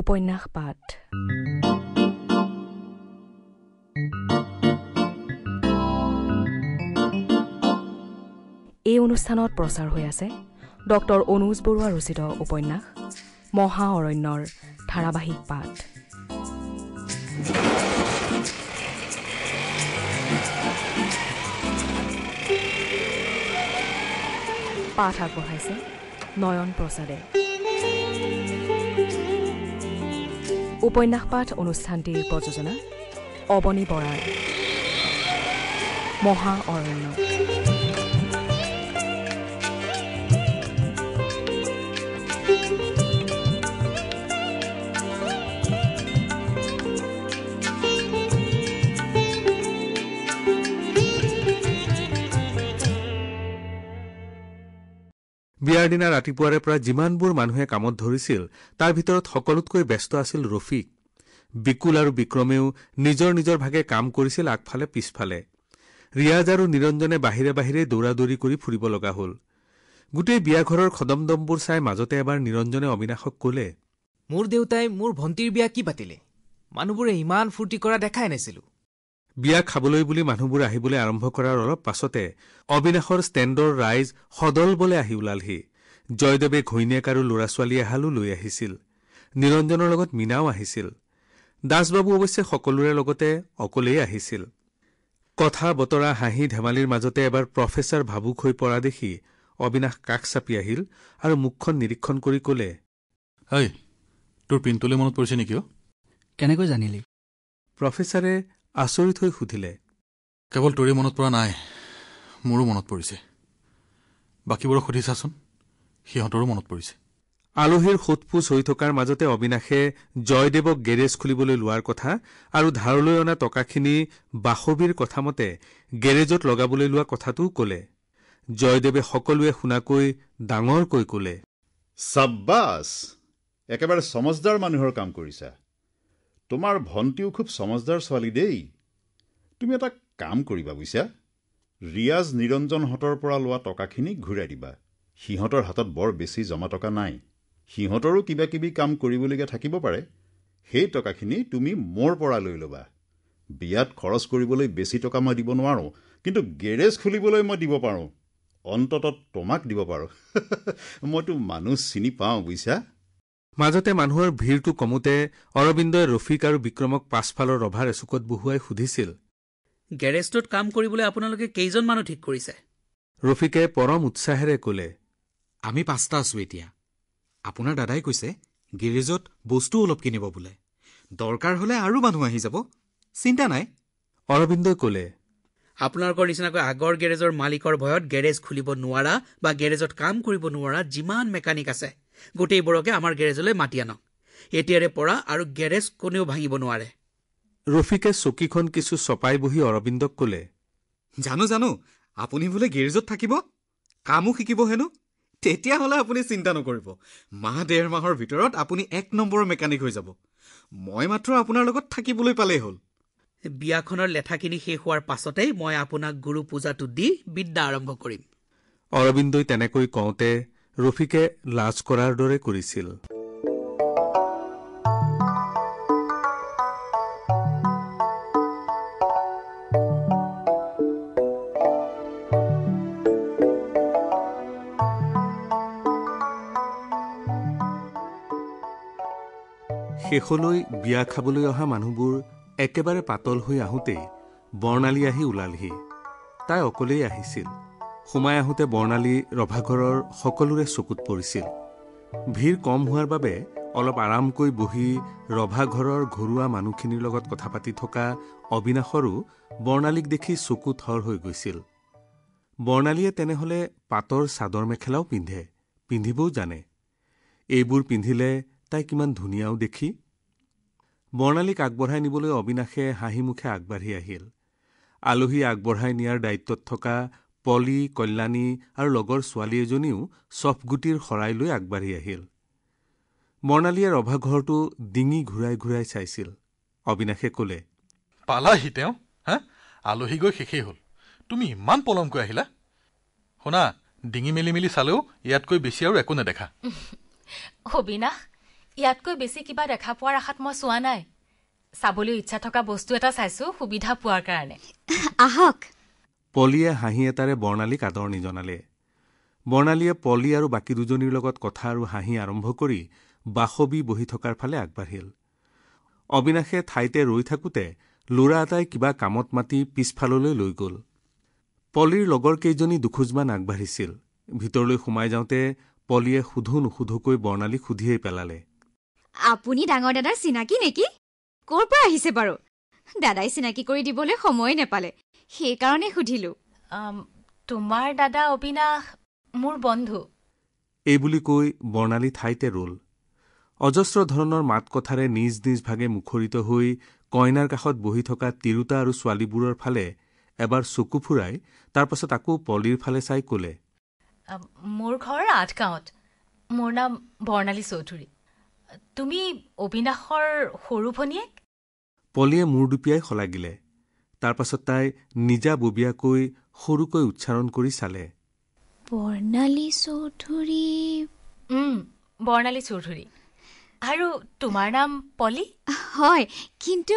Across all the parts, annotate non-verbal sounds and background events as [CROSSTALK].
উপন্যাস পাঠ এই অনুষ্ঠানত প্ৰচাৰ হৈ আছে ডক্টৰ অনুজ বৰুৱা ৰচিত উপন্যাস মহা অৰণ্যৰ ধাৰাবাহিক পাঠ পাঠ আগবঢ়াইছে নয়ন প্ৰসাদে উপন্যাস পাঠ অনুষ্ঠানটিৰ প্ৰযোজনা অৱনী বৰাৰ মহা অৰণ্য বিয়াৰ দিনা ৰাতিপুৱাৰে পৰা যিমানবোৰ মানুহে কামত ধৰিছিল তাৰ ভিতৰত সকলোতকৈ ব্যস্ত আছিল ৰফিক বিকুল আৰু বিক্ৰমেও নিজৰ নিজৰ ভাগে কাম কৰিছিল আগফালে পিছফালে ৰিয়াজ আৰু নিৰঞ্জনে বাহিৰে বাহিৰে দৌৰা দৌৰি কৰি ফুৰিব লগা হল গোটেই বিয়া ঘৰৰ খদমদমবোৰ চাই মাজতে এবাৰ নিৰঞ্জনে অবিনাশক কলে মোৰ দেউতাই মোৰ ভণ্টিৰ বিয়া কি পাতিলে মানুহবোৰে ইমান ফূৰ্তি কৰা দেখাই নাছিলোঁ বিয়া খাবলৈ বুলি মানুহবোৰ আহিবলৈ আৰম্ভ কৰাৰ অলপ পাছতে অবিনাশৰ ষ্টেণ্ডৰ ৰাইজ সদল বলে আহি ওলালহি জয়দেৱে ঘৈণীয়েক আৰু ল'ৰা ছোৱালী এহালো লৈ আহিছিল নিৰঞ্জনৰ লগত মীনাও আহিছিল দাসবাবু অৱশ্যে সকলোৰে লগতে অকলেই আহিছিল কথা বতৰা হাঁহি ধেমালিৰ মাজতে এবাৰ প্ৰফেচাৰ ভাবুক হৈ পৰা দেখি অবিনাশ কাষ চাপি আহিল আৰু মুখখন নিৰীক্ষণ কৰি কলে তোৰ পিণ্টুলৈ মনত পৰিছে নেকি কেনেকৈ জানিলি প্ৰফেচাৰে আচৰিত হৈ সুধিলে কেৱল তোৰে মনত পৰা নাই মোৰো মনত পৰিছে বাকীবোৰক সুধিছাচোন সিহঁতৰো মনত পৰিছে আলহীৰ সোধপোছ হৈ থকাৰ মাজতে অবিনাশে জয়দেৱক গেৰেজ খুলিবলৈ লোৱাৰ কথা আৰু ধাৰলৈ অনা টকাখিনি বাসবীৰ কথামতে গেৰেজত লগাবলৈ লোৱা কথাটোও ক'লে জয়দেৱে সকলোৱে শুনাকৈ ডাঙৰকৈ ক'লে চাব্বাছ একেবাৰে চমজদাৰ মানুহৰ কাম কৰিছা তোমাৰ ভণ্টিও খুব সমজদাৰ ছোৱালী দেই তুমি এটা কাম কৰিবা বুইছা ৰিয়াজ নিৰঞ্জনহঁতৰ পৰা লোৱা টকাখিনি ঘূৰাই দিবা সিহঁতৰ হাতত বৰ বেছি জমা টকা নাই সিহঁতৰো কিবা কিবি কাম কৰিবলগীয়া থাকিব পাৰে সেই টকাখিনি তুমি মোৰ পৰা লৈ ল'বা বিয়াত খৰচ কৰিবলৈ বেছি টকা মই দিব নোৱাৰোঁ কিন্তু গেৰেজ খুলিবলৈ মই দিব পাৰোঁ অন্তত তোমাক দিব পাৰোঁ [LAUGHS] মইতো মানুহ চিনি পাওঁ বুজিছা মাজতে মানুহৰ ভিৰটো কমোতে অৰবিন্দই ৰফিক আৰু বিক্ৰমক পাছফালৰ ৰভাৰ এচুকত বহুৱাই সুধিছিল গেৰেজটোত কাম কৰিবলৈ আপোনালোকে কেইজন মানুহ ঠিক কৰিছে ৰফিকে পৰম উৎসাহেৰে কলে আমি পাঁচটা আছো এতিয়া আপোনাৰ দাদাই কৈছে গেৰেজত বস্তু অলপ কিনিব বোলে দৰকাৰ হলে আৰু মানুহ আহি যাব চিন্তা নাই অৰবিন্দই কলে আপোনালোকৰ নিচিনাকৈ আগৰ গেৰেজৰ মালিকৰ ভয়ত গেৰেজ খুলিব নোৱাৰা বা গেৰেজত কাম কৰিব নোৱাৰা যিমান মেকানিক আছে গোটেইবোৰকে আমাৰ গেৰেজলৈ মাতি আনক এতিয়াৰে পৰা আৰু গেৰেজ কোনেও ভাঙিব নোৱাৰে ৰফিকে চকীখন কিছু চপাই বহি অৰবিন্দক ক'লে জানো জানো আপুনি বোলে গেৰেজত থাকিব কামো শিকিব হেনো তেতিয়াহ'লে আপুনি চিন্তা নকৰিব মাহ ডেৰ মাহৰ ভিতৰত আপুনি এক নম্বৰৰ মেকানিক হৈ যাব মই মাত্ৰ আপোনাৰ লগত থাকিবলৈ পালেই হ'ল বিয়াখনৰ লেঠাখিনি শেষ হোৱাৰ পাছতেই মই আপোনাক গুৰু পূজাটো দি বিদ্যা আৰম্ভ কৰিম অৰবিন্দই তেনেকৈ কওঁতে ৰফিকে লাজ কৰাৰ দৰে কৰিছিল শেষলৈ বিয়া খাবলৈ অহা মানুহবোৰ একেবাৰে পাতল হৈ আহোঁতেই বৰ্ণালী আহি ওলালহি তাই অকলেই আহিছিল সোমাই আহোঁতে বৰ্ণালী ৰভাঘৰৰ সকলোৰে চকুত পৰিছিল ভিৰ কম হোৱাৰ বাবে অলপ আৰামকৈ বহি ৰভাঘৰৰ ঘৰুৱা মানুহখিনিৰ লগত কথা পাতি থকা অবিনাশৰো বৰ্ণালীক দেখি চকু থৰ হৈ গৈছিল বৰ্ণালীয়ে তেনেহলে পাতৰ চাদৰ মেখেলাও পিন্ধে পিন্ধিবও জানে এইবোৰ পিন্ধিলে তাই কিমান ধুনীয়াও দেখি বৰ্ণালীক আগবঢ়াই নিবলৈ অবিনাশে হাঁহিমুখে আগবাঢ়ি আহিল আলহী আগবঢ়াই নিয়াৰ দায়িত্বত থকা পলি কল্যাণী আৰু লগৰ ছোৱালী এজনীও চফগুটিৰ শৰাই লৈ আগবাঢ়ি আহিল মৰ্ণালীয়ে ৰভাঘৰটো ডিঙি ঘূৰাই ঘূৰাই চাইছিল অবিনাশে ক'লে পালাহি তেওঁ হা আলহী গৈ শেষেই হ'ল তুমি ইমান পলমকৈ আহিলা শুনা ডিঙি মেলি মেলি চালেও ইয়াতকৈ বেছি আৰু একো নেদেখা [LAUGHS] অবিনাশ ইয়াতকৈ বেছি কিবা দেখা পোৱাৰ আশাত মই চোৱা নাই চাবলৈ ইচ্ছা থকা বস্তু এটা চাইছো সুবিধা পোৱাৰ কাৰণে আহক পলীয়ে হাঁহি এটাৰে বৰ্ণালীক আদৰণি জনালে বৰ্ণালীয়ে পলী আৰু বাকী দুজনীৰ লগত কথা আৰু হাঁহি আৰম্ভ কৰি বাসবি বহি থকাৰ ফালে আগবাঢ়িল অবিনাশে ঠাইতে ৰৈ থাকোঁতে ল'ৰা এটাই কিবা কামত মাতি পিছফাললৈ লৈ গ'ল পলীৰ কেইজনী দুখোজমান আগবাঢ়িছিল ভিতৰলৈ সোমাই যাওঁতে পলীয়ে সোধো নুসোধোকৈ বৰ্ণালীক সুধিয়েই পেলালে আপুনি ডাঙৰ দাদাৰ চিনাকি নেকি ক'ৰ পৰা আহিছে বাৰু দাদাই চিনাকি কৰি দিবলৈ সময়ে নেপালে সেইকাৰণে সুধিলো তোমাৰ দাদা অবিনাশ মোৰ বন্ধু এইবুলি কৈ বৰ্ণালী ঠাইতে ৰল অজস্ৰ ধৰণৰ মাত কথাৰে নিজ নিজ ভাগে মুখৰিত হৈ কইনাৰ কাষত বহি থকা তিৰোতা আৰু ছোৱালীবোৰৰ ফালে এবাৰ চকু ফুৰাই তাৰপাছত আকৌ পলিৰ ফালে চাই কলে মোৰ ঘৰ আঠগাঁৱত মোৰ নাম বৰ্ণালী চৌধুৰী তুমি অবিনাশৰ সৰু ভনীয়েক পলিয়ে মূৰ দুপিয়াই শলাগিলে তাৰ পাছত তাই নিজাববীয়াকৈ সৰুকৈ উচ্চাৰণ কৰি চালে বৰ্ণালী চৌধুৰী বৰ্ণালী চৌধুৰী আৰু তোমাৰ নাম পলি হয় কিন্তু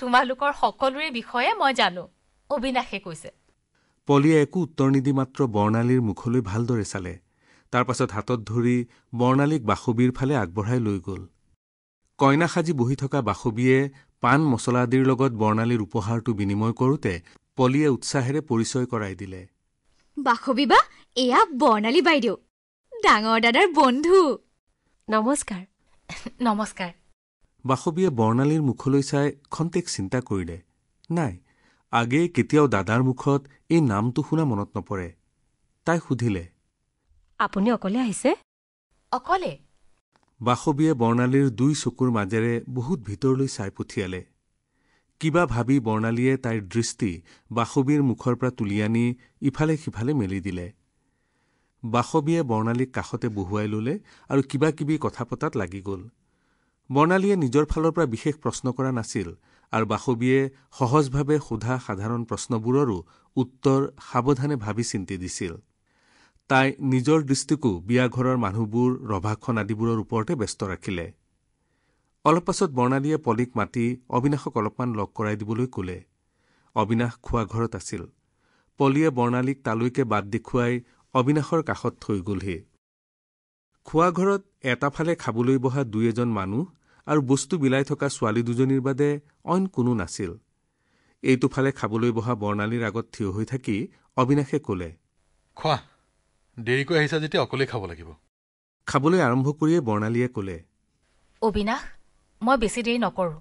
তোমালোকৰ সকলোৰে বিষয়ে মই জানো অবিনাশে কৈছে পলিয়ে একো উত্তৰ নিদি মাত্ৰ বৰ্ণালীৰ মুখলৈ ভালদৰে চালে তাৰ পাছত হাতত ধৰি বৰ্ণালীক বাসবীৰ ফালে আগবঢ়াই লৈ গ'ল কইনা সাজি বহি থকা বাসবীয়ে পাণ মছলা আদিৰ লগত বৰ্ণালীৰ উপহাৰটো বিনিময় কৰোতে পলিয়ে উৎসাহেৰে পৰিচয় কৰাই দিলে বাসবিবা এয়া বৰ্ণালী বাইদেউ ডাঙৰ দাদাৰ বন্ধু নমস্কাৰ নমস্কাৰ বাসবীয়ে বৰ্ণালীৰ মুখলৈ চাই খন্তেক চিন্তা কৰিলে নাই আগেয়ে কেতিয়াও দাদাৰ মুখত এই নামটো শুনা মনত নপৰে তাই সুধিলে আপুনি অকলে আহিছে অকলে বাসবীয়ে বৰ্ণালীৰ দুই চকুৰ মাজেৰে বহুত ভিতৰলৈ চাই পঠিয়ালে কিবা ভাবি বৰ্ণালীয়ে তাইৰ দৃষ্টি বাসবীৰ মুখৰ পৰা তুলি আনি ইফালে সিফালে মেলি দিলে বাসবীয়ে বৰ্ণালীক কাষতে বহুৱাই ল'লে আৰু কিবাকিবি কথা পতাত লাগি গ'ল বৰ্ণালীয়ে নিজৰ ফালৰ পৰা বিশেষ প্ৰশ্ন কৰা নাছিল আৰু বাসবীয়ে সহজভাৱে সোধা সাধাৰণ প্ৰশ্নবোৰৰো উত্তৰ সাৱধানে ভাবি চিন্তি দিছিল তাই নিজৰ দৃষ্টিকো বিয়া ঘৰৰ মানুহবোৰ ৰভাখন আদিবোৰৰ ওপৰতে ব্যস্ত ৰাখিলে অলপ পাছত বৰ্ণালীয়ে পলিক মাতি অবিনাশক অলপমান লগ কৰাই দিবলৈ ক'লে অবিনাশ খোৱা ঘৰত আছিল পলিয়ে বৰ্ণালীক তালৈকে বাদ দেখুৱাই অবিনাশৰ কাষত থৈ গ'লহি খোৱা ঘৰত এটা ফালে খাবলৈ বহা দুই এজন মানুহ আৰু বস্তু বিলাই থকা ছোৱালী দুজনীৰ বাদে অইন কোনো নাছিল এইটো ফালে খাবলৈ বহা বৰ্ণালীৰ আগত থিয় হৈ থাকি অবিনাশে ক'লে খোৱা দেৰিকৈ আহিছা যেতিয়া অকলে খাব লাগিব খাবলৈ আৰম্ভ কৰিয়ে বৰ্ণালীয়ে ক'লে অবিনাশ মই বেছি দেৰি নকৰোঁ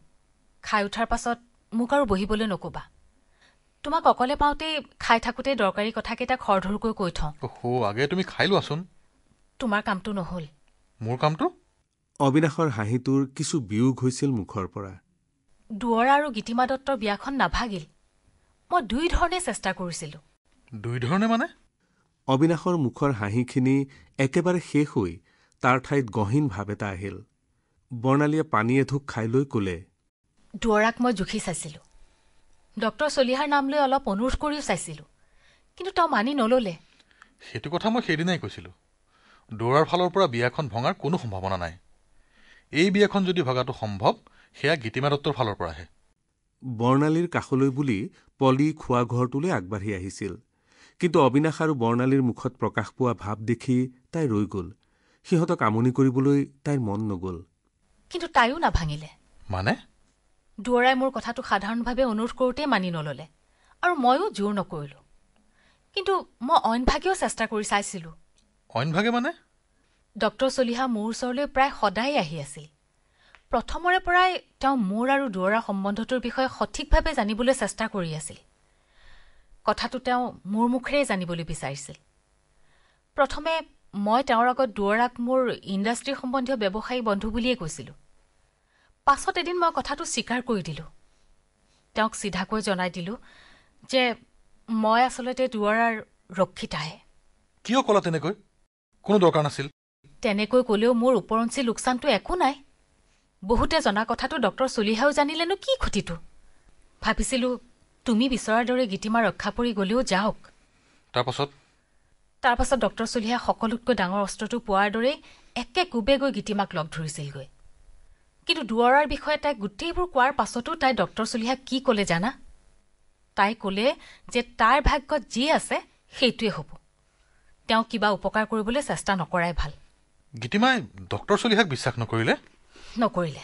খাই উঠাৰ পাছত মোক আৰু বহিবলৈ নক'বা তোমাক অকলে পাওঁতেই খাই থাকোঁতে দৰকাৰী কথাকেইটা খৰধৰকৈ কৈ থওঁ আগে তুমি খাই লোৱাচোন তোমাৰ কামটো নহ'ল মোৰ কামটো অবিনাশৰ হাঁহিটোৰ কিছু বিয়োগ হৈছিল মুখৰ পৰা দুৱৰা আৰু গীতিমা দত্তৰ বিয়াখন নাভাগিল মই দুই ধৰণে চেষ্টা কৰিছিলোঁ দুই ধৰণে মানে অবিনাশৰ মুখৰ হাঁহিখিনি একেবাৰে শেষ হৈ তাৰ ঠাইত গহীন ভাৱ এটা আহিল বৰ্ণালীয়ে পানী এঢুক খাই লৈ কলে দুৱৰাক মই জুখি চাইছিলোঁ ডক্টৰ চলিহাৰ নাম লৈ অলপ অনুৰোধ কৰিও চাইছিলোঁ কিন্তু তেওঁ মানি নল'লে সেইটো কথা মই সেইদিনাই কৈছিলোঁ দুৱৰাৰ ফালৰ পৰা বিয়াখন ভঙাৰ কোনো সম্ভাৱনা নাই এই বিয়াখন যদি ভগাটো সম্ভৱ সেয়া গীতিমা দত্তৰ ফালৰ পৰাহে বৰ্ণালীৰ কাষলৈ বুলি পলি খোৱা ঘৰটোলৈ আগবাঢ়ি আহিছিল কিন্তু অবিনাশ আৰু বৰ্ণালীৰ মুখত প্ৰকাশ পোৱা ভাৱ দেখি তাই ৰৈ গল সিহঁতক আমনি কৰিবলৈ তাইৰ মন নগল কিন্তু তাইও নাভাঙিলে মানে দুৱৰাই মোৰ কথাটো সাধাৰণভাৱে অনুৰোধ কৰোঁতেই মানি নললে আৰু ময়ো জোৰ নকৰিলোঁ কিন্তু মই অইনভাগেও চেষ্টা কৰি চাইছিলো অইনভাগে মানে ডক্টৰ চলিহা মোৰ ওচৰলৈ প্ৰায় সদায় আহি আছিল প্ৰথমৰে পৰাই তেওঁ মোৰ আৰু দুৱৰাৰ সম্বন্ধটোৰ বিষয়ে সঠিকভাৱে জানিবলৈ চেষ্টা কৰি আছিল কথাটো তেওঁ মোৰ মুখেৰেই জানিবলৈ বিচাৰিছিল প্ৰথমে মই তেওঁৰ আগত দুৱৰাক মোৰ ইণ্ডাষ্ট্ৰি সম্বন্ধীয় ব্যৱসায়ী বন্ধু বুলিয়েই কৈছিলোঁ পাছত এদিন মই কথাটো স্বীকাৰ কৰি দিলোঁ তেওঁক চিধাকৈ জনাই দিলোঁ যে মই আচলতে দুৱৰাৰ ৰক্ষিতাহে কিয় ক'লা তেনেকৈ কোনো দৰকাৰ নাছিল তেনেকৈ ক'লেও মোৰ ওপৰঞ্চি লোকচানটো একো নাই বহুতে জনা কথাটো ডক্টৰ চলিহাও জানিলেনো কি ক্ষতিটো ভাবিছিলোঁ তুমি বিচৰাৰ দৰে গীতিমা ৰক্ষা পৰি গ'লেও যাওক তাৰপাছত তাৰপাছত ডক্টৰ চলিহাই সকলোতকৈ ডাঙৰ অস্ত্ৰটো পোৱাৰ দৰেই একে কোবে গৈ গীতিমাক লগ ধৰিছিলগৈ কিন্তু দুৱৰাৰ বিষয়ে তাই গোটেইবোৰ কোৱাৰ পাছতো তাই ডক্টৰ চলিহাক কি ক'লে জানা তাই ক'লে যে তাইৰ ভাগ্যত যি আছে সেইটোৱে হ'ব তেওঁ কিবা উপকাৰ কৰিবলৈ চেষ্টা নকৰাই ভাল গীতিমাই ডক্টৰ চলিহাক বিশ্বাস নকৰিলে নকৰিলে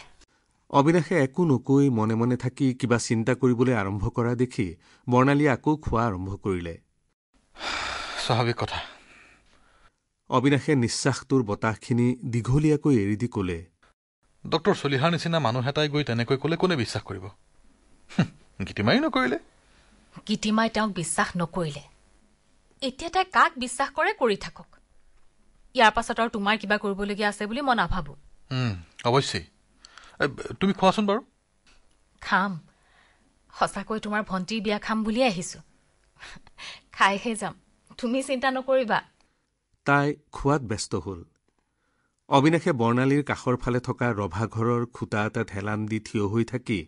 অবিনাশে একো নকৈ মনে মনে থাকি কিবা চিন্তা কৰিবলৈ আৰম্ভ কৰা দেখি বৰ্ণালীয়ে আকৌ খোৱা আৰম্ভ কৰিলে স্বাভাৱিক কথা অবিনাশে নিশ্বাসটোৰ বতাহখিনি দীঘলীয়াকৈ এৰি দি কলে ডক্টৰ চলিহাৰ নিচিনা মানুহ এটাই গৈ তেনেকৈ কলে কোনে বিশ্বাস কৰিব গীতিমাই নকৰিলে গীতিমাই তেওঁক বিশ্বাস নকৰিলে এতিয়া তাই কাক বিশ্বাস কৰে কৰি থাকক ইয়াৰ পাছত আৰু তোমাৰ কিবা কৰিবলগীয়া আছে বুলি মই নাভাবো অৱশ্যেই তুমি খোৱাচোন বাৰু খাম সঁচাকৈ তোমাৰ ভণ্টিৰ বিয়া খাম বুলিয়ে আহিছোঁ খাইহে যাম তুমি চিন্তা নকৰিবা তাই খোৱাত ব্যস্ত হ'ল অবিনাশে বৰ্ণালীৰ কাষৰ ফালে থকা ৰভাঘৰৰ খুটা এটা ঢেলান দি থিয় হৈ থাকি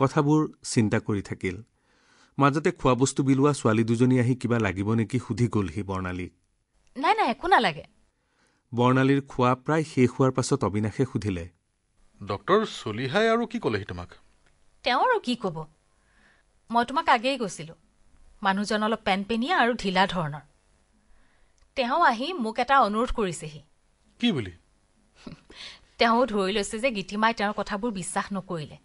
কথাবোৰ চিন্তা কৰি থাকিল মাজতে খোৱাবস্তু বিলোৱা ছোৱালী দুজনী আহি কিবা লাগিব নেকি সুধি গ'লহি বৰ্ণালীক নাই নাই একো নালাগে বৰ্ণালীৰ খোৱা প্ৰায় শেষ হোৱাৰ পাছত অবিনাশে সুধিলে ডক্টৰ চলিহাই আৰু কি ক'লেহি তোমাক তেওঁ আৰু কি ক'ব মই তোমাক আগেয়ে কৈছিলোঁ মানুহজন অলপ পেনপেনীয়া আৰু ঢিলা ধৰণৰ তেওঁ আহি মোক এটা অনুৰোধ কৰিছেহি কি বুলি [LAUGHS] তেওঁ ধৰি লৈছে যে গীতিমাই তেওঁৰ কথাবোৰ বিশ্বাস নকৰিলে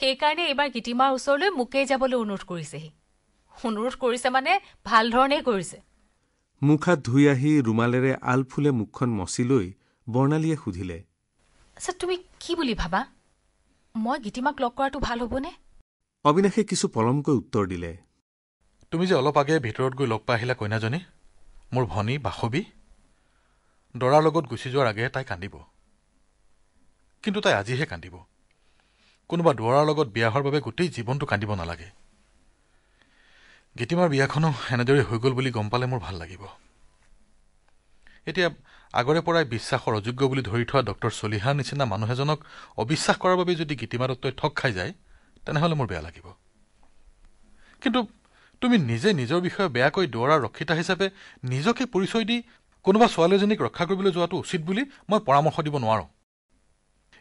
সেইকাৰণে এইবাৰ গীতিমাৰ ওচৰলৈ মোকেই যাবলৈ অনুৰোধ কৰিছেহি অনুৰোধ কৰিছে মানে ভাল ধৰণেই কৰিছে মুখ হাত ধুই আহি ৰুমালেৰে আলফুলে মুখখন মচি লৈ বৰ্ণালীয়ে সুধিলে আচ্ছা তুমি কি বুলি ভাবা মই গীতিমাক লগ কৰাটো ভাল হ'বনে অবিনাশে কিছু পলমকৈ উত্তৰ দিলে তুমি যে অলপ আগে ভিতৰত গৈ লগ পাই আহিলা কইনাজনী মোৰ ভনী বাসবি দৰাৰ লগত গুচি যোৱাৰ আগেয়ে তাই কান্দিব কিন্তু তাই আজিহে কান্দিব কোনোবা দুৱৰাৰ লগত বিয়া হোৱাৰ বাবে গোটেই জীৱনটো কান্দিব নালাগে গীতিমাৰ বিয়াখনো এনেদৰে হৈ গ'ল বুলি গম পালে মোৰ ভাল লাগিব এতিয়া আগৰে পৰাই বিশ্বাসৰ অযোগ্য বুলি ধৰি থোৱা ডক্টৰ চলিহাৰ নিচিনা মানুহ এজনক অবিশ্বাস কৰাৰ বাবে যদি গীতিমা দত্তই ঠগ খাই যায় তেনেহ'লে মোৰ বেয়া লাগিব কিন্তু তুমি নিজে নিজৰ বিষয়ে বেয়াকৈ দৌৰাৰ ৰক্ষিতা হিচাপে নিজকে পৰিচয় দি কোনোবা ছোৱালী এজনীক ৰক্ষা কৰিবলৈ যোৱাটো উচিত বুলি মই পৰামৰ্শ দিব নোৱাৰো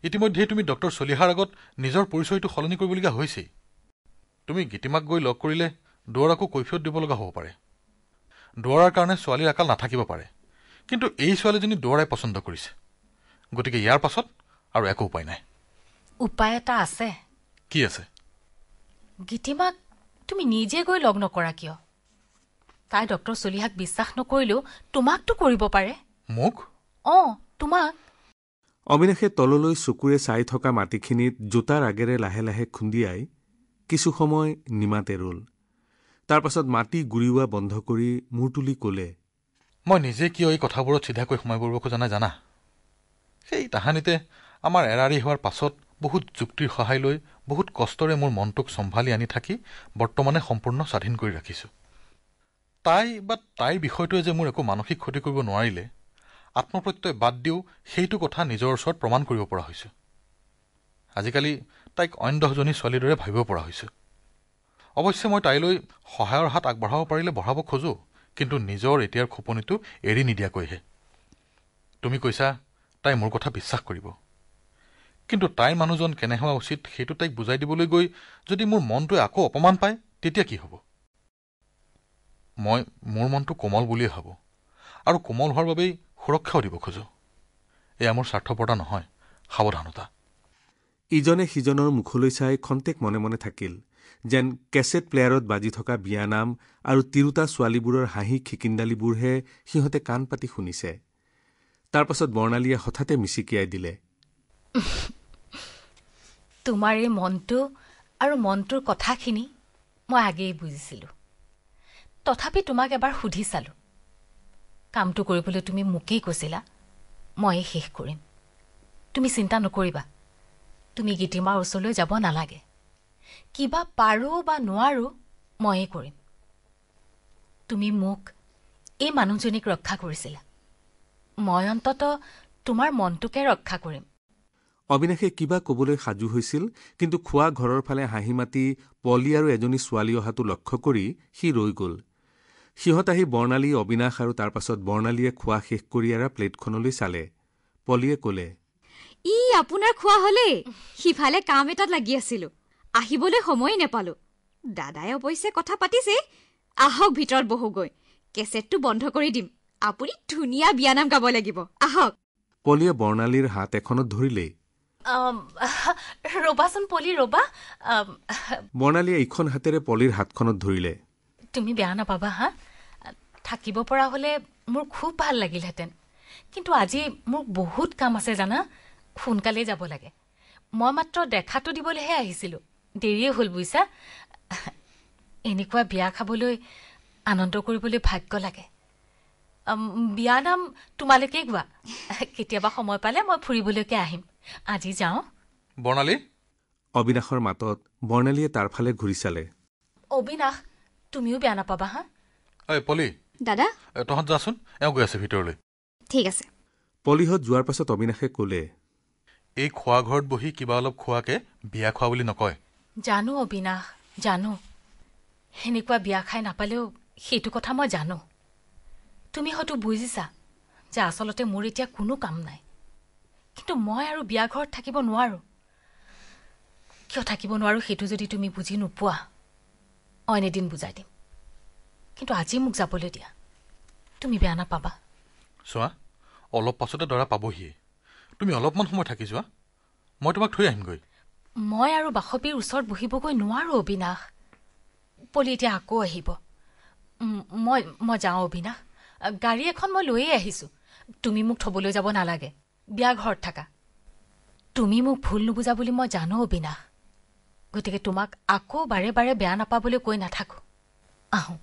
ইতিমধ্যেই তুমি ডক্টৰ চলিহাৰ আগত নিজৰ পৰিচয়টো সলনি কৰিবলগীয়া হৈছেই তুমি গীতিমাক গৈ লগ কৰিলে দৌৰাকো কৈফিয়ত দিব লগা হ'ব পাৰে দৌৰাৰ কাৰণে ছোৱালীৰ আকাল নাথাকিব পাৰে কিন্তু এই ছোৱালীজনী দৌৰাই পচন্দ কৰিছে গতিকে ইয়াৰ পাছত আৰু একো উপায় নাই উপায় এটা আছে কি আছে গীতিমাক তুমি নিজে গৈ লগ নকৰা কিয় তাই ডক্টৰ চলিহাক বিশ্বাস নকৰিলেও তোমাকতো কৰিব পাৰে মোক অ তোমাক অবিনাশে তললৈ চকুৰে চাই থকা মাটিখিনিত জোতাৰ আগেৰে লাহে লাহে খুন্দিয়াই কিছু সময় নিমাতে ৰ'ল তাৰ পাছত মাটি গুৰিওৱা বন্ধ কৰি মূৰ তুলি ক'লে মই নিজে কিয় এই কথাবোৰত চিধাকৈ সোমাই পৰিব খোজা নাই জানা সেই তাহানিতে আমাৰ এৰাৰি হোৱাৰ পাছত বহুত যুক্তিৰ সহায় লৈ বহুত কষ্টৰে মোৰ মনটোক চম্ভালি আনি থাকি বৰ্তমানে সম্পূৰ্ণ স্বাধীন কৰি ৰাখিছোঁ তাই বা তাইৰ বিষয়টোৱে যে মোৰ একো মানসিক ক্ষতি কৰিব নোৱাৰিলে আত্মপ্ৰত্যয় বাদ দিও সেইটো কথা নিজৰ ওচৰত প্ৰমাণ কৰিব পৰা হৈছোঁ আজিকালি তাইক অইন দহজনী ছোৱালীৰ দৰে ভাবিব পৰা হৈছোঁ অৱশ্যে মই তাইলৈ সহায়ৰ হাত আগবঢ়াব পাৰিলে বঢ়াব খোজোঁ কিন্তু নিজৰ এতিয়াৰ খোপনিটো এৰি নিদিয়াকৈহে তুমি কৈছা তাই মোৰ কথা বিশ্বাস কৰিব কিন্তু তাইৰ মানুহজন কেনে হোৱা উচিত সেইটো তাইক বুজাই দিবলৈ গৈ যদি মোৰ মনটোৱে আকৌ অপমান পায় তেতিয়া কি হ'ব মই মোৰ মনটো কোমল বুলিয়েই ভাবোঁ আৰু কোমল হোৱাৰ বাবেই সুৰক্ষাও দিব খোজোঁ এয়া মোৰ স্বাৰ্থপৰতা নহয় সাৱধানতা ইজনে সিজনৰ মুখলৈ চাই খন্তেক মনে মনে থাকিল যেন কেছেট প্লেয়াৰত বাজি থকা বিয়ানাম আৰু তিৰোতা ছোৱালীবোৰৰ হাঁহি খিকিন্দালিবোৰহে সিহঁতে কাণ পাতি শুনিছে তাৰ পাছত বৰ্ণালীয়ে হঠাতে মিচিকিয়াই দিলে তোমাৰ এই মনটো আৰু মনটোৰ কথাখিনি মই আগেয়ে বুজিছিলোঁ তথাপি তোমাক এবাৰ সুধি চালোঁ কামটো কৰিবলৈ তুমি মোকেই কৈছিলা ময়েই শেষ কৰিম তুমি চিন্তা নকৰিবা তুমি গীতিমাৰ ওচৰলৈ যাব নালাগে কিবা পাৰো বা নোৱাৰো ময়ে কৰিম তুমি মোক এই মানুহজনীক ৰক্ষা কৰিছিলা মই অন্তত তোমাৰ মনটোকে ৰক্ষা কৰিম অবিনাশে কিবা কবলৈ সাজু হৈছিল কিন্তু খোৱা ঘৰৰ ফালে হাঁহি মাতি পলি আৰু এজনী ছোৱালী অহাটো লক্ষ্য কৰি সি ৰৈ গ'ল সিহঁত আহি বৰ্ণালী অবিনাশ আৰু তাৰ পাছত বৰ্ণালীয়ে খোৱা শেষ কৰি এৰা প্লেটখনলৈ চালে পলিয়ে কলে ই আপোনাৰ খোৱা হলেই সিফালে কাম এটাত লাগি আছিলোঁ আহিবলৈ সময়ে নেপালো দাদাই অৱশ্যে কথা পাতিছেই আহক ভিতৰত বহোগৈ কেছেটটো বন্ধ কৰি দিম আপুনি ধুনীয়া বিয়ানাম গাব লাগিব আহক পলিয়ে বৰ্ণালীৰ হাত এখনত ধৰিলে ৰবাচোন পলি ৰবা বৰ্ণালীয়ে ইখন হাতেৰে পলিৰ হাতখনত ধৰিলে তুমি বেয়া নাপাবা হা থাকিব পৰা হলে মোৰ খুব ভাল লাগিলহেঁতেন কিন্তু আজি মোৰ বহুত কাম আছে জানা সোনকালেই যাব লাগে মই মাত্ৰ দেখাটো দিবলৈহে আহিছিলোঁ দেৰিয়ে হ'ল বুইছা এনেকুৱা বিয়া খাবলৈ আনন্দ কৰিবলৈ ভাগ্য লাগে বিয়া নাম তোমালোকেই গোৱা কেতিয়াবা সময় পালে মই ফুৰিবলৈকে আহিম আজি যাওঁ বৰ্ণালী অবিনাশৰ মাতত বৰ্ণালীয়ে তাৰ ফালে ঘূৰি চালে অবিনাশ তুমিও বেয়া নাপাবা হা ঐ পলি দাদা তহঁত যাচোন এওঁ গৈ আছে ভিতৰলৈ ঠিক আছে পলিহঁত যোৱাৰ পাছত অবিনাশে ক'লে এই খোৱা ঘৰত বহি কিবা অলপ খোৱাকে বিয়া খোৱা বুলি নকয় জানো অবিনাশ জানো সেনেকুৱা বিয়া খাই নাপালেও সেইটো কথা মই জানো তুমি হয়তো বুজিছা যে আচলতে মোৰ এতিয়া কোনো কাম নাই কিন্তু মই আৰু বিয়া ঘৰত থাকিব নোৱাৰোঁ কিয় থাকিব নোৱাৰোঁ সেইটো যদি তুমি বুজি নোপোৱা অইন এদিন বুজাই দিম কিন্তু আজি মোক যাবলৈ দিয়া তুমি বেয়া নাপাবা চোৱা অলপ পাছতে দৰা পাবহিয়ে তুমি অলপমান সময় থাকি যোৱা মই তোমাক থৈ আহিমগৈ মই আৰু বাসবীৰ ওচৰত বহিবগৈ নোৱাৰো অবিনাশ পলি এতিয়া আকৌ আহিব মই মই যাওঁ অবিনাশ গাড়ী এখন মই লৈয়ে আহিছোঁ তুমি মোক থবলৈ যাব নালাগে বিয়া ঘৰত থাকা তুমি মোক ভুল নুবুজা বুলি মই জানো অবিনাশ গতিকে তোমাক আকৌ বাৰে বাৰে বেয়া নাপাবলৈ কৈ নাথাকো আহো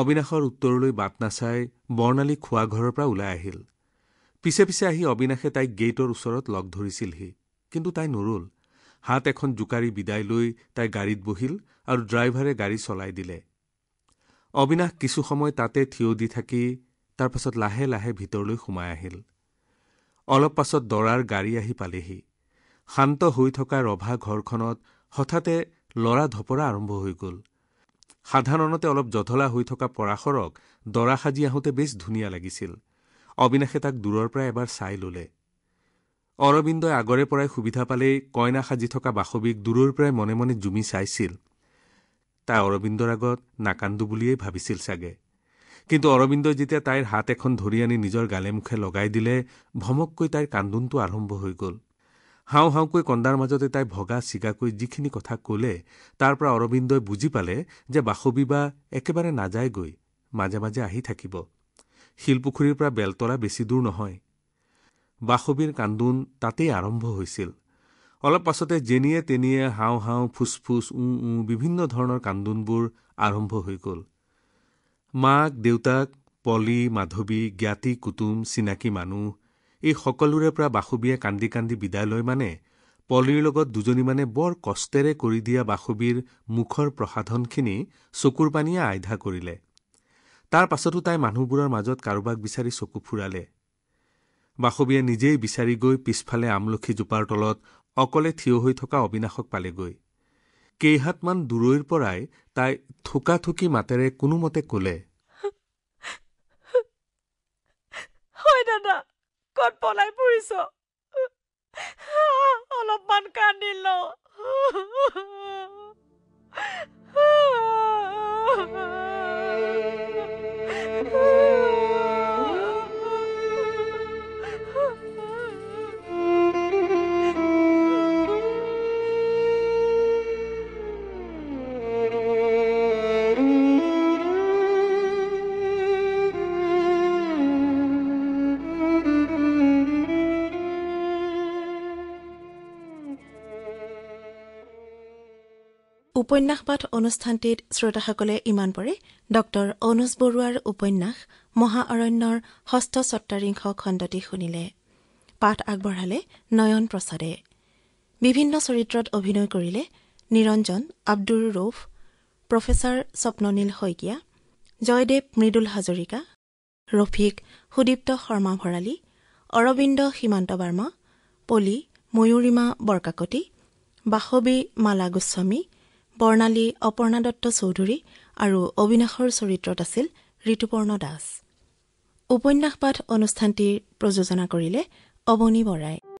অবিনাশৰ উত্তৰলৈ বাট নাচাই বৰ্ণালী খোৱা ঘৰৰ পৰা ওলাই আহিল পিছে পিছে আহি অবিনাশে তাইক গেইটৰ ওচৰত লগ ধৰিছিলহি কিন্তু তাই নুৰল হাত এখন জোকাৰি বিদায় লৈ তাই গাড়ীত বহিল আৰু ড্ৰাইভাৰে গাড়ী চলাই দিলে অবিনাশ কিছু সময় তাতে থিয় দি থাকি তাৰ পাছত লাহে লাহে ভিতৰলৈ সোমাই আহিল অলপ পাছত দৰাৰ গাড়ী আহি পালেহি শান্ত হৈ থকা ৰভা ঘৰখনত হঠাতে লৰা ধপৰা আৰম্ভ হৈ গল সাধাৰণতে অলপ জধলা হৈ থকা পৰাশৰক দৰা সাজি আহোঁতে বেছ ধুনীয়া লাগিছিল অবিনাশে তাক দূৰৰ পৰা এবাৰ চাই ললে অৰবিন্দই আগৰে পৰাই সুবিধা পালেই কইনা সাজি থকা বাসবীক দূৰৈৰ পৰাই মনে মনে জুমি চাইছিল তাই অৰবিন্দৰ আগত নাকান্দো বুলিয়েই ভাবিছিল চাগে কিন্তু অৰবিন্দই যেতিয়া তাইৰ হাত এখন ধৰি আনি নিজৰ গালেমুখে লগাই দিলে ভমককৈ তাইৰ কান্দোনটো আৰম্ভ হৈ গ'ল হাওঁ হাওঁকৈ কন্দাৰ মাজতে তাই ভগা চিগাকৈ যিখিনি কথা ক'লে তাৰ পৰা অৰবিন্দই বুজি পালে যে বাসবী বা একেবাৰে নাযায়গৈ মাজে মাজে আহি থাকিব শিলপুখুৰীৰ পৰা বেলতলা বেছি দূৰ নহয় বাসবীৰ কান্দোন তাতেই আৰম্ভ হৈছিল অলপ পাছতে যেনিয়ে তেনিয়ে হাওঁ হাও ফুচফুচ উ উ বিভিন্ন ধৰণৰ কান্দোনবোৰ আৰম্ভ হৈ গ'ল মাক দেউতাক পলি মাধৱী জ্ঞাতি কুটুম চিনাকী মানুহ এই সকলোৰে পৰা বাসবীয়ে কান্দি কান্দি বিদায় লয় মানে পলিৰ লগত দুজনীমানে বৰ কষ্টেৰে কৰি দিয়া বাসবীৰ মুখৰ প্ৰসাধনখিনি চকুৰ পানীয়ে আইধা কৰিলে তাৰ পাছতো তাই মানুহবোৰৰ মাজত কাৰোবাক বিচাৰি চকু ফুৰালে বাসবীয়ে নিজেই বিচাৰি গৈ পিছফালে আমলখিজোপাৰ তলত অকলে থিয় হৈ থকা অবিনাশক পালেগৈ কেইহাতমান দূৰৈৰ পৰাই তাই থোকাথুকি মাতেৰে কোনোমতে কলে পলাই পৰিছ উপন্যাস পাঠ অনুষ্ঠানটিত শ্ৰোতাসকলে ইমান পৰে ডঃ অনুজ বৰুৱাৰ উপন্যাস মহা অৰণ্যৰ ষষ্ঠ ছত্তাৰিংশ খণ্ডটি শুনিলে পাঠ আগবঢ়ালে নয়ন প্ৰসাদে বিভিন্ন চৰিত্ৰত অভিনয় কৰিলে নিৰঞ্জন আব্দুল ৰৌফ প্ৰফেচাৰ স্বপ্ননীল শইকীয়া জয়দেৱ মৃদুল হাজৰিকা ৰফিক সুদীপ্ত শৰ্মা ভৰালী অৰবিন্দ সীমান্ত বাৰ্মা পলি ময়ুৰীমা বৰকাকতি বাসবী মালা গোস্বামী বৰ্ণালী অপৰ্ণা দত্ত চৌধুৰী আৰু অবিনাশৰ চৰিত্ৰত আছিল ঋতুপৰ্ণ দাস উপন্যাস পাঠ অনুষ্ঠানটিৰ প্ৰযোজনা কৰিলে অৱনী বৰাই